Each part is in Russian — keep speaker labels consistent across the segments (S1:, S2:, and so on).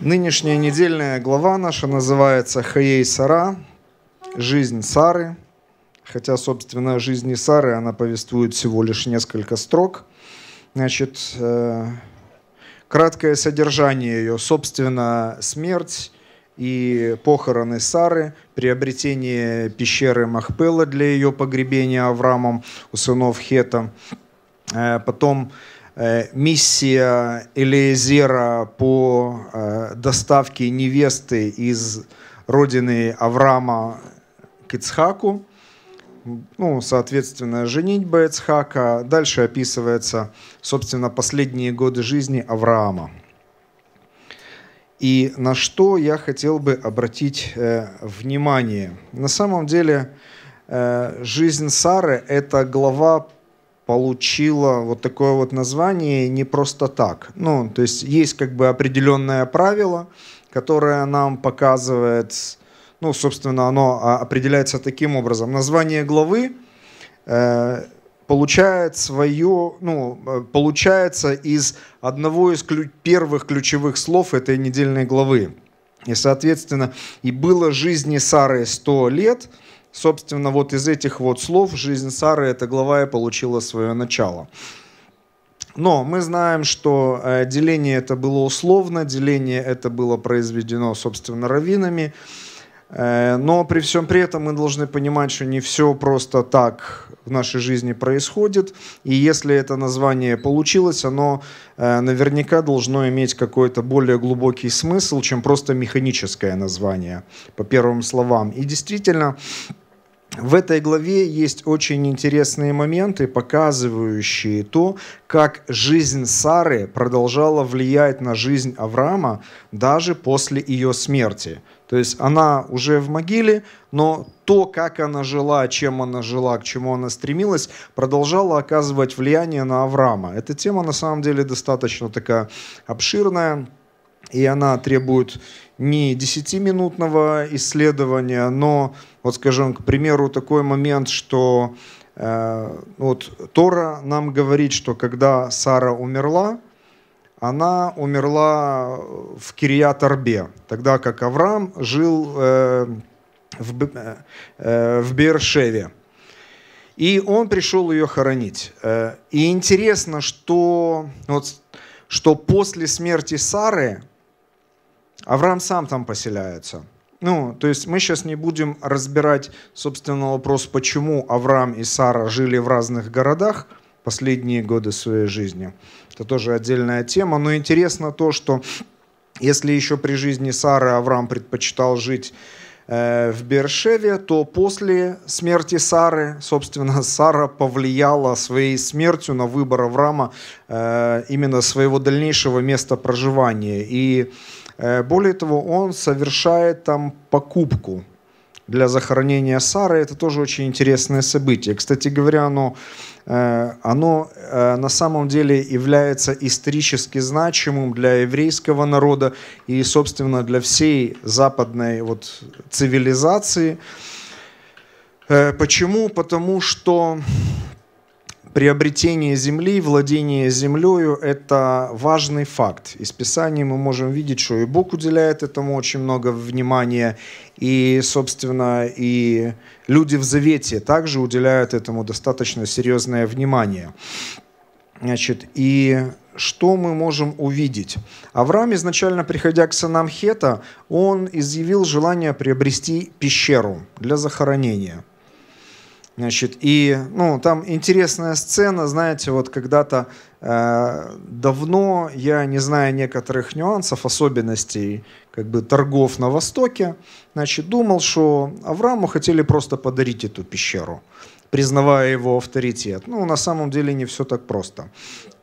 S1: Нынешняя недельная глава наша называется «Хаей Сара», «Жизнь Сары». Хотя, собственно, жизни Сары она повествует всего лишь несколько строк. Значит, э, краткое содержание ее, собственно, смерть и похороны Сары, приобретение пещеры Махпела для ее погребения Авраамом у сынов Хета, э, потом Э, миссия Элиезера по э, доставке невесты из родины Авраама к Ицхаку, ну, соответственно, женитьба Ицхака. Дальше описывается, собственно, последние годы жизни Авраама. И на что я хотел бы обратить э, внимание. На самом деле, э, жизнь Сары – это глава получила вот такое вот название не просто так. Ну, то есть есть как бы определенное правило, которое нам показывает, ну, собственно, оно а, определяется таким образом. Название главы э, получает свое, ну, э, получается из одного из ключ- первых ключевых слов этой недельной главы. И, соответственно, и было жизни Сары 100 лет – Собственно, вот из этих вот слов жизнь Сары, эта глава и получила свое начало. Но мы знаем, что э, деление это было условно, деление это было произведено, собственно, раввинами. Э, но при всем при этом мы должны понимать, что не все просто так в нашей жизни происходит. И если это название получилось, оно э, наверняка должно иметь какой-то более глубокий смысл, чем просто механическое название по первым словам. И действительно, в этой главе есть очень интересные моменты, показывающие то, как жизнь Сары продолжала влиять на жизнь Авраама даже после ее смерти – то есть она уже в могиле, но то, как она жила, чем она жила, к чему она стремилась, продолжало оказывать влияние на Авраама. Эта тема на самом деле достаточно такая обширная, и она требует не десятиминутного исследования, но, вот скажем, к примеру, такой момент, что э, вот Тора нам говорит, что когда Сара умерла, она умерла э, в Кирьят-Арбе, тогда как Авраам жил э, в, э, э, в Бершеве. И он пришел ее хоронить. Э, и интересно, что, вот, что после смерти Сары Авраам сам там поселяется. Ну, то есть мы сейчас не будем разбирать, собственно, вопрос, почему Авраам и Сара жили в разных городах – последние годы своей жизни. Это тоже отдельная тема, но интересно то, что если еще при жизни Сары Авраам предпочитал жить э, в Бершеве, то после смерти Сары, собственно, Сара повлияла своей смертью на выбор Авраама э, именно своего дальнейшего места проживания. И э, более того, он совершает там покупку для захоронения Сары. Это тоже очень интересное событие. Кстати говоря, оно Э, оно э, на самом деле является исторически значимым для еврейского народа и, собственно, для всей западной вот цивилизации. Э, почему? Потому что приобретение земли, владение землею – это важный факт. Из Писания мы можем видеть, что и Бог уделяет этому очень много внимания, и, собственно, и люди в Завете также уделяют этому достаточно серьезное внимание. Значит, и что мы можем увидеть? Авраам, изначально приходя к сынам Хета, он изъявил желание приобрести пещеру для захоронения – Значит, и ну, там интересная сцена, знаете, вот когда-то э, давно, я не знаю некоторых нюансов, особенностей как бы торгов на Востоке, значит, думал, что Аврааму хотели просто подарить эту пещеру, признавая его авторитет. Ну, на самом деле не все так просто.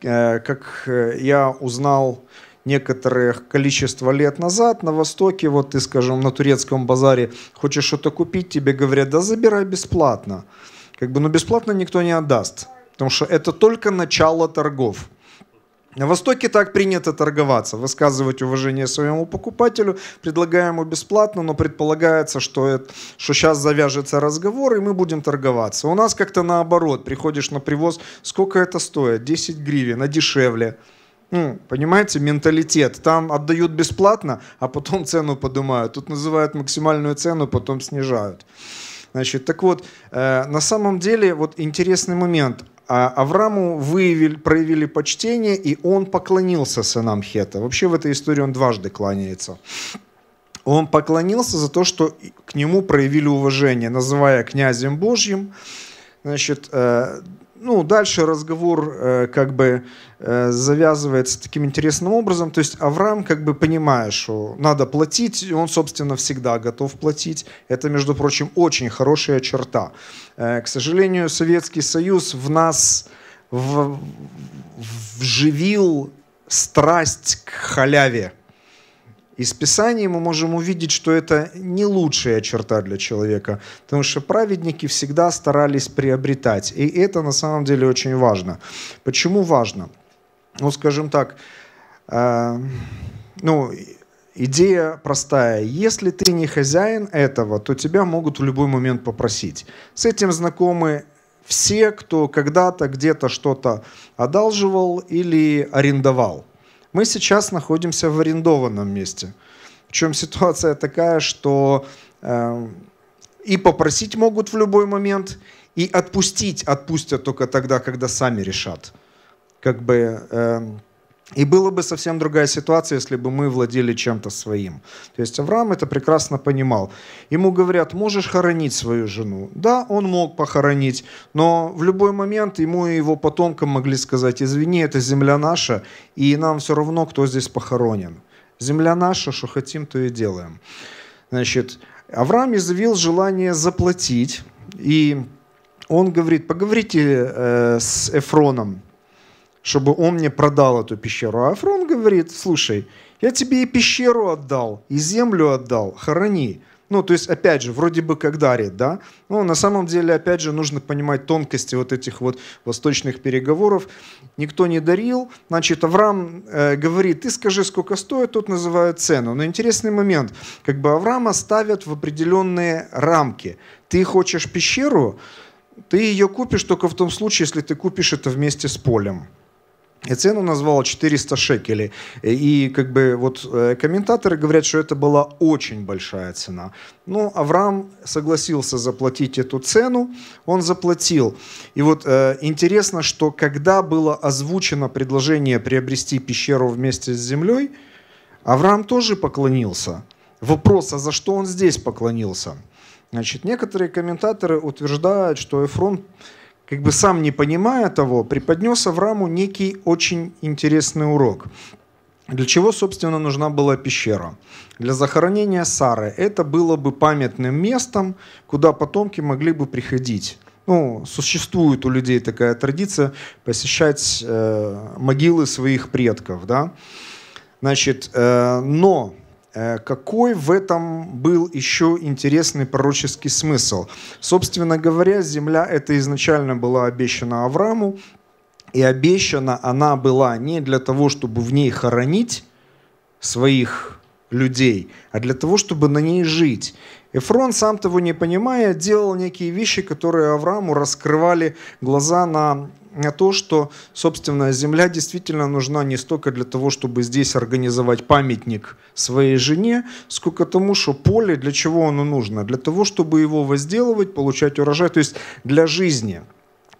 S1: Э, как э, я узнал некоторое количество лет назад на Востоке, вот ты, скажем, на турецком базаре хочешь что-то купить, тебе говорят, да забирай бесплатно как бы, но ну, бесплатно никто не отдаст, потому что это только начало торгов. На Востоке так принято торговаться, высказывать уважение своему покупателю, предлагаем ему бесплатно, но предполагается, что, это, что сейчас завяжется разговор, и мы будем торговаться. У нас как-то наоборот, приходишь на привоз, сколько это стоит? 10 гривен, а дешевле. Ну, понимаете, менталитет. Там отдают бесплатно, а потом цену поднимают. Тут называют максимальную цену, потом снижают. Значит, так вот, э, на самом деле, вот интересный момент. А Аврааму выявили, проявили почтение, и он поклонился сынам Хета. Вообще в этой истории он дважды кланяется. Он поклонился за то, что к нему проявили уважение, называя князем Божьим. Значит, э, ну, дальше разговор э, как бы э, завязывается таким интересным образом. То есть Авраам как бы понимает, что надо платить, и он, собственно, всегда готов платить. Это, между прочим, очень хорошая черта. Э, к сожалению, Советский Союз в нас в, вживил страсть к халяве. Из Писания мы можем увидеть, что это не лучшая черта для человека, потому что праведники всегда старались приобретать. И это на самом деле очень важно. Почему важно? Ну, скажем так, э, ну, идея простая. Если ты не хозяин этого, то тебя могут в любой момент попросить. С этим знакомы все, кто когда-то где-то что-то одалживал или арендовал. Мы сейчас находимся в арендованном месте. Причем ситуация такая, что э, и попросить могут в любой момент, и отпустить отпустят только тогда, когда сами решат. Как бы... Э, и была бы совсем другая ситуация, если бы мы владели чем-то своим. То есть Авраам это прекрасно понимал. Ему говорят, можешь хоронить свою жену. Да, он мог похоронить, но в любой момент ему и его потомкам могли сказать, извини, это земля наша, и нам все равно, кто здесь похоронен. Земля наша, что хотим, то и делаем. Значит, Авраам изъявил желание заплатить, и он говорит, поговорите э, с Эфроном, чтобы он мне продал эту пещеру. А Афрон говорит, слушай, я тебе и пещеру отдал, и землю отдал, хорони. Ну, то есть, опять же, вроде бы как дарит, да? Но на самом деле, опять же, нужно понимать тонкости вот этих вот восточных переговоров. Никто не дарил. Значит, Авраам э, говорит, ты скажи, сколько стоит, тот называет цену. Но интересный момент. Как бы Авраама ставят в определенные рамки. Ты хочешь пещеру, ты ее купишь только в том случае, если ты купишь это вместе с полем. И цену назвал 400 шекелей. И как бы вот э, комментаторы говорят, что это была очень большая цена. Ну, Авраам согласился заплатить эту цену, он заплатил. И вот э, интересно, что когда было озвучено предложение приобрести пещеру вместе с землей, Авраам тоже поклонился. Вопрос, а за что он здесь поклонился? Значит, некоторые комментаторы утверждают, что Эфрон как бы сам не понимая того, преподнес Аврааму некий очень интересный урок. Для чего, собственно, нужна была пещера? Для захоронения Сары. Это было бы памятным местом, куда потомки могли бы приходить. Ну, существует у людей такая традиция посещать э, могилы своих предков, да. Значит, э, но Э, какой в этом был еще интересный пророческий смысл? Собственно говоря, земля эта изначально была обещана Аврааму, и обещана она была не для того, чтобы в ней хоронить своих людей, а для того, чтобы на ней жить. Эфрон, сам того не понимая, делал некие вещи, которые Аврааму раскрывали глаза на на то, что, собственно, земля действительно нужна не столько для того, чтобы здесь организовать памятник своей жене, сколько тому, что поле, для чего оно нужно? Для того, чтобы его возделывать, получать урожай, то есть для жизни.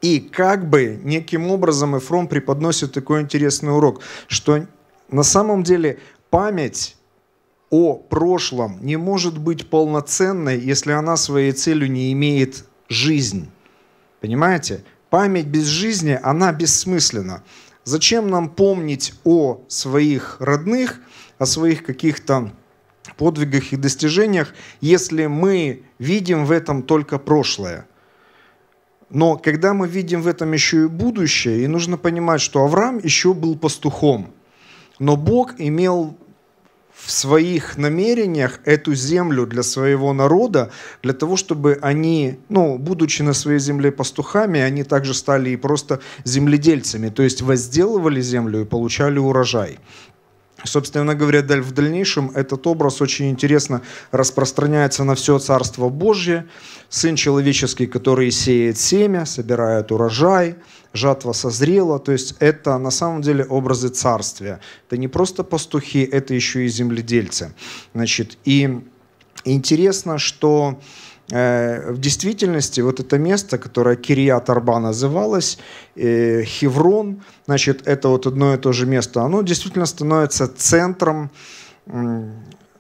S1: И как бы неким образом Эфрон преподносит такой интересный урок, что на самом деле память о прошлом не может быть полноценной, если она своей целью не имеет жизнь. Понимаете? Память без жизни, она бессмысленна. Зачем нам помнить о своих родных, о своих каких-то подвигах и достижениях, если мы видим в этом только прошлое? Но когда мы видим в этом еще и будущее, и нужно понимать, что Авраам еще был пастухом, но Бог имел в своих намерениях эту землю для своего народа, для того, чтобы они, ну, будучи на своей земле пастухами, они также стали и просто земледельцами, то есть возделывали землю и получали урожай. Собственно говоря, в дальнейшем этот образ очень интересно распространяется на все Царство Божье. Сын человеческий, который сеет семя, собирает урожай, жатва созрела. То есть это на самом деле образы царствия. Это не просто пастухи, это еще и земледельцы. Значит, и интересно, что Э, в действительности вот это место, которое Кирият Арба называлось, э, Хеврон, значит, это вот одно и то же место, оно действительно становится центром,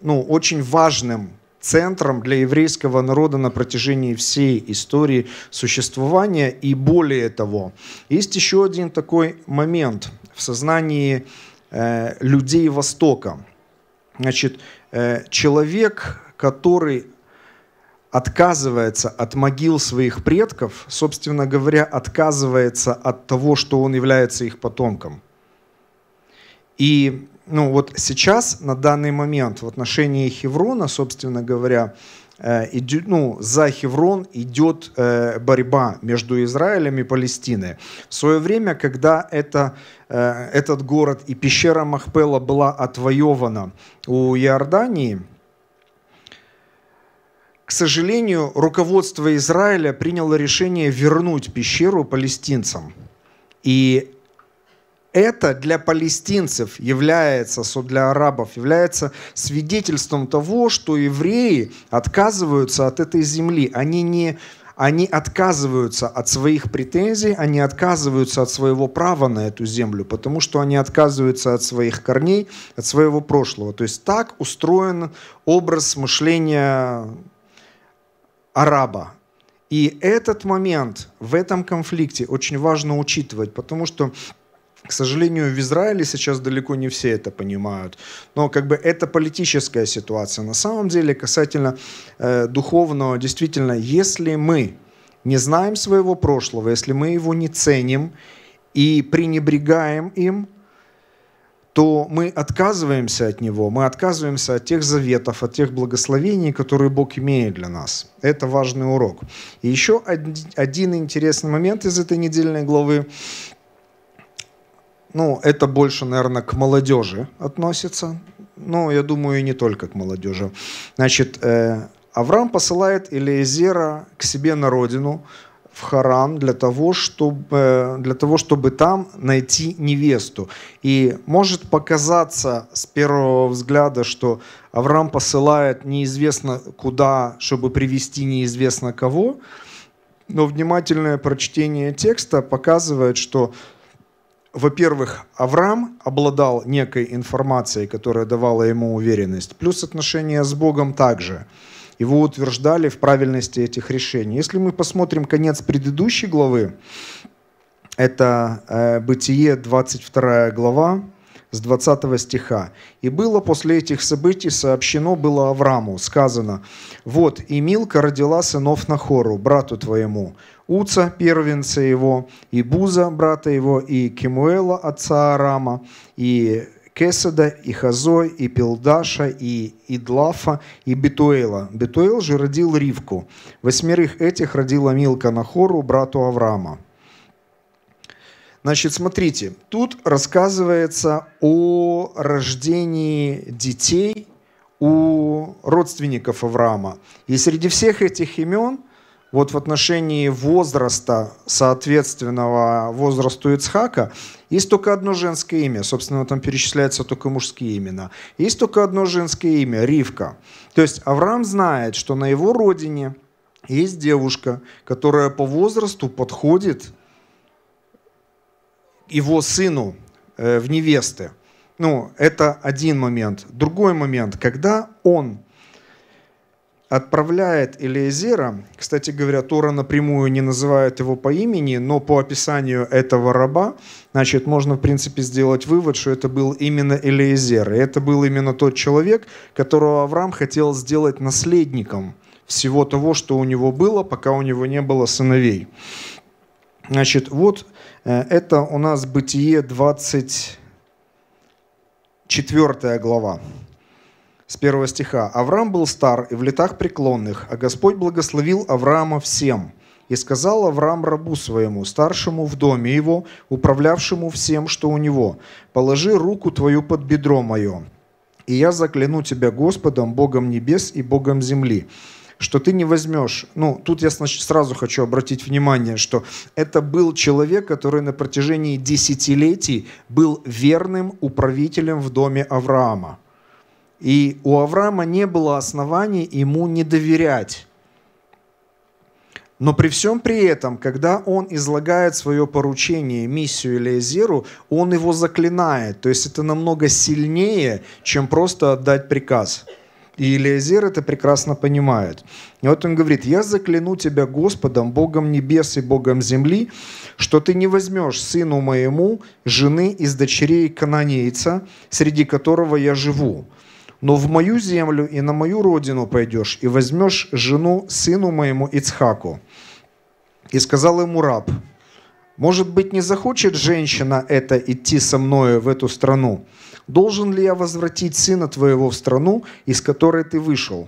S1: ну, очень важным центром для еврейского народа на протяжении всей истории существования. И более того, есть еще один такой момент в сознании э, людей Востока. Значит, человек, который отказывается от могил своих предков, собственно говоря, отказывается от того, что он является их потомком. И ну, вот сейчас, на данный момент, в отношении Хеврона, собственно говоря, э, идет, ну, за Хеврон идет э, борьба между Израилем и Палестиной. В свое время, когда это, э, этот город и пещера Махпела была отвоевана у Иордании – к сожалению, руководство Израиля приняло решение вернуть пещеру палестинцам. И это для палестинцев является, для арабов, является свидетельством того, что евреи отказываются от этой земли. Они не они отказываются от своих претензий, они отказываются от своего права на эту землю, потому что они отказываются от своих корней, от своего прошлого. То есть так устроен образ мышления араба. И этот момент в этом конфликте очень важно учитывать, потому что к сожалению, в Израиле сейчас далеко не все это понимают. Но как бы это политическая ситуация. На самом деле, касательно э, духовного, действительно, если мы не знаем своего прошлого, если мы его не ценим и пренебрегаем им, то мы отказываемся от него, мы отказываемся от тех заветов, от тех благословений, которые Бог имеет для нас. Это важный урок. И еще один интересный момент из этой недельной главы. Ну, это больше, наверное, к молодежи относится. Но я думаю, и не только к молодежи. Значит, э, Авраам посылает Элиезера к себе на родину, в Харан для того, чтобы, для того, чтобы там найти невесту. И может показаться с первого взгляда, что Авраам посылает неизвестно куда, чтобы привести неизвестно кого, но внимательное прочтение текста показывает, что во-первых, Авраам обладал некой информацией, которая давала ему уверенность, плюс отношения с Богом также – его утверждали в правильности этих решений. Если мы посмотрим конец предыдущей главы, это э, Бытие 22 глава, с 20 стиха. «И было после этих событий сообщено было Аврааму, сказано, «Вот, и Милка родила сынов Нахору, брату твоему, Уца, первенца его, и Буза, брата его, и Кемуэла, отца Арама, и Кеседа, и Хазо, и Пилдаша, и Идлафа, и Бетуэла. Бетуэл же родил Ривку. Восьмерых этих родила Милка Нахору, брату Авраама. Значит, смотрите, тут рассказывается о рождении детей у родственников Авраама. И среди всех этих имен – вот в отношении возраста, соответственного возрасту Ицхака, есть только одно женское имя. Собственно, там перечисляются только мужские имена. Есть только одно женское имя – Ривка. То есть Авраам знает, что на его родине есть девушка, которая по возрасту подходит его сыну э, в невесты. Ну, это один момент. Другой момент, когда он отправляет Элиезера, кстати говоря, Тора напрямую не называет его по имени, но по описанию этого раба, значит, можно, в принципе, сделать вывод, что это был именно Элиезер. И это был именно тот человек, которого Авраам хотел сделать наследником всего того, что у него было, пока у него не было сыновей. Значит, вот э, это у нас Бытие 24 глава с первого стиха. «Авраам был стар и в летах преклонных, а Господь благословил Авраама всем». И сказал Авраам рабу своему, старшему в доме его, управлявшему всем, что у него, «Положи руку твою под бедро мое, и я закляну тебя Господом, Богом небес и Богом земли» что ты не возьмешь. Ну, тут я сразу хочу обратить внимание, что это был человек, который на протяжении десятилетий был верным управителем в доме Авраама. И у Авраама не было оснований ему не доверять. Но при всем при этом, когда он излагает свое поручение, миссию Элиезеру, он его заклинает. То есть это намного сильнее, чем просто отдать приказ. И Элиезер это прекрасно понимает. И вот он говорит, «Я закляну тебя Господом, Богом небес и Богом земли, что ты не возьмешь сыну моему жены из дочерей кананейца, среди которого я живу» но в мою землю и на мою родину пойдешь, и возьмешь жену сыну моему Ицхаку». И сказал ему раб, «Может быть, не захочет женщина это идти со мною в эту страну? Должен ли я возвратить сына твоего в страну, из которой ты вышел?»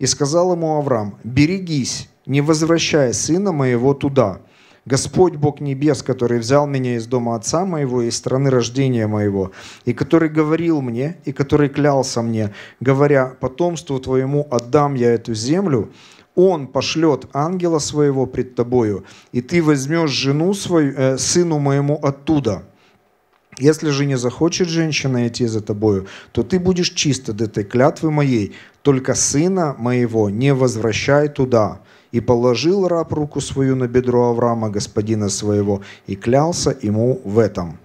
S1: И сказал ему Авраам, «Берегись, не возвращай сына моего туда, Господь Бог Небес, который взял меня из дома отца моего, из страны рождения моего, и который говорил мне, и который клялся мне, говоря, потомству твоему отдам я эту землю, он пошлет ангела своего пред тобою, и ты возьмешь жену свою, э, сыну моему оттуда. Если же не захочет женщина идти за тобою, то ты будешь чист от этой клятвы моей, только сына моего не возвращай туда». И положил раб руку свою на бедро Авраама, господина своего, и клялся ему в этом».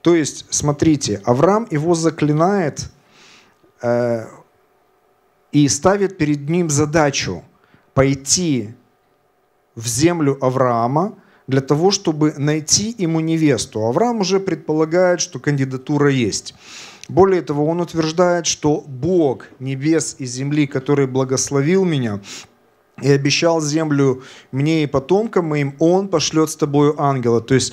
S1: То есть, смотрите, Авраам его заклинает э, и ставит перед ним задачу пойти в землю Авраама для того, чтобы найти ему невесту. Авраам уже предполагает, что кандидатура есть. Более того, он утверждает, что Бог небес и земли, который благословил меня, и обещал землю мне и потомкам моим, он пошлет с тобою ангела. То есть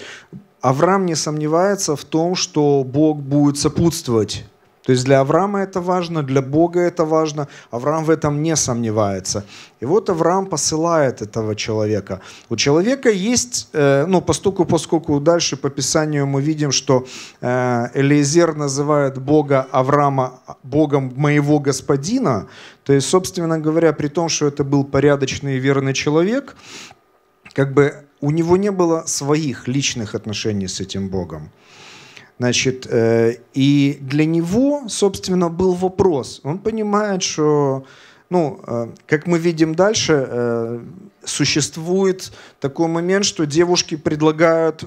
S1: Авраам не сомневается в том, что Бог будет сопутствовать то есть для Авраама это важно, для Бога это важно. Авраам в этом не сомневается. И вот Авраам посылает этого человека. У человека есть, э, ну, постуку, поскольку дальше по Писанию мы видим, что э, Элизер называет Бога Авраама Богом моего господина, то есть, собственно говоря, при том, что это был порядочный и верный человек, как бы у него не было своих личных отношений с этим Богом. Значит, э, и для него, собственно, был вопрос. Он понимает, что ну, э, как мы видим дальше, э, существует такой момент, что девушки предлагают,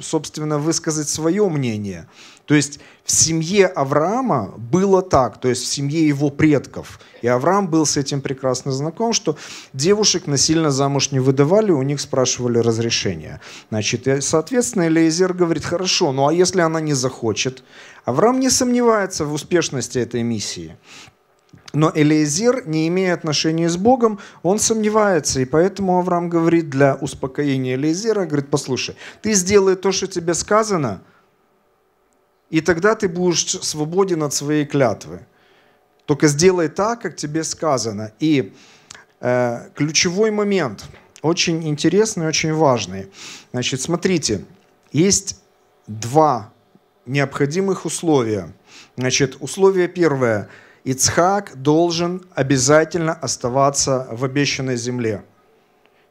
S1: собственно, высказать свое мнение. То есть в семье Авраама было так, то есть в семье его предков. И Авраам был с этим прекрасно знаком, что девушек насильно замуж не выдавали, у них спрашивали разрешение. Значит, и, соответственно, Элиезер говорит, хорошо, ну а если она не захочет? Авраам не сомневается в успешности этой миссии. Но Элиезер, не имея отношения с Богом, он сомневается. И поэтому Авраам говорит для успокоения Элиезера, говорит, послушай, ты сделай то, что тебе сказано, и тогда ты будешь свободен от своей клятвы. Только сделай так, как тебе сказано. И э, ключевой момент, очень интересный, очень важный. Значит, смотрите, есть два необходимых условия. Значит, условие первое – Ицхак должен обязательно оставаться в обещанной земле.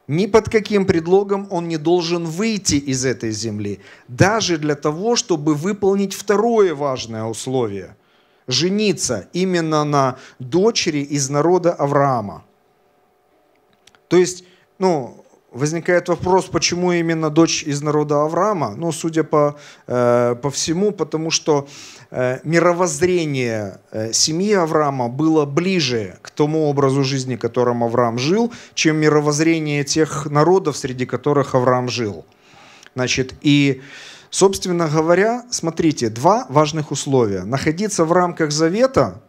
S1: Ни под каким предлогом он не должен выйти из этой земли, даже для того, чтобы выполнить второе важное условие – жениться именно на дочери из народа Авраама. То есть, ну, возникает вопрос, почему именно дочь из народа Авраама? Ну, судя по, э, по всему, потому что Э, мировоззрение э, семьи Авраама было ближе к тому образу жизни, которым Авраам жил, чем мировоззрение тех народов, среди которых Авраам жил. Значит, и, собственно говоря, смотрите, два важных условия. Находиться в рамках завета,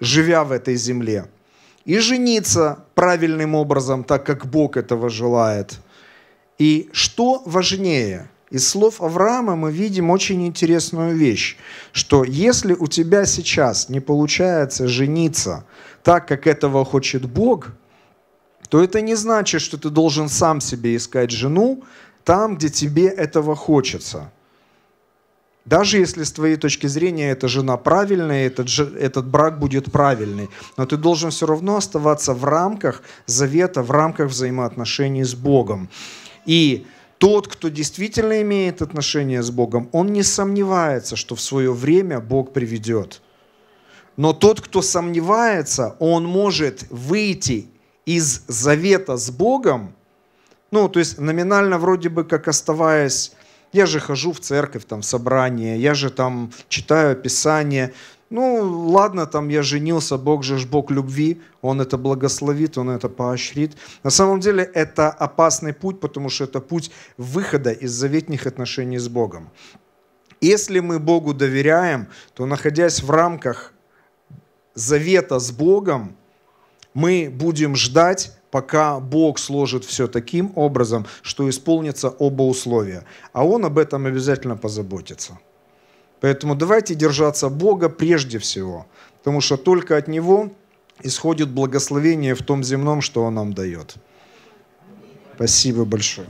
S1: живя в этой земле, и жениться правильным образом, так как Бог этого желает. И что важнее – из слов Авраама мы видим очень интересную вещь, что если у тебя сейчас не получается жениться так, как этого хочет Бог, то это не значит, что ты должен сам себе искать жену там, где тебе этого хочется. Даже если с твоей точки зрения эта жена правильная, этот, этот брак будет правильный. Но ты должен все равно оставаться в рамках завета, в рамках взаимоотношений с Богом. И тот, кто действительно имеет отношение с Богом, он не сомневается, что в свое время Бог приведет. Но тот, кто сомневается, он может выйти из завета с Богом, ну, то есть номинально вроде бы как оставаясь я же хожу в церковь, там, в собрание, я же там читаю Писание ну ладно, там я женился, Бог же ж Бог любви, Он это благословит, Он это поощрит. На самом деле это опасный путь, потому что это путь выхода из заветных отношений с Богом. Если мы Богу доверяем, то находясь в рамках завета с Богом, мы будем ждать пока Бог сложит все таким образом, что исполнится оба условия. А Он об этом обязательно позаботится. Поэтому давайте держаться Бога прежде всего, потому что только от Него исходит благословение в том земном, что Он нам дает. Спасибо большое.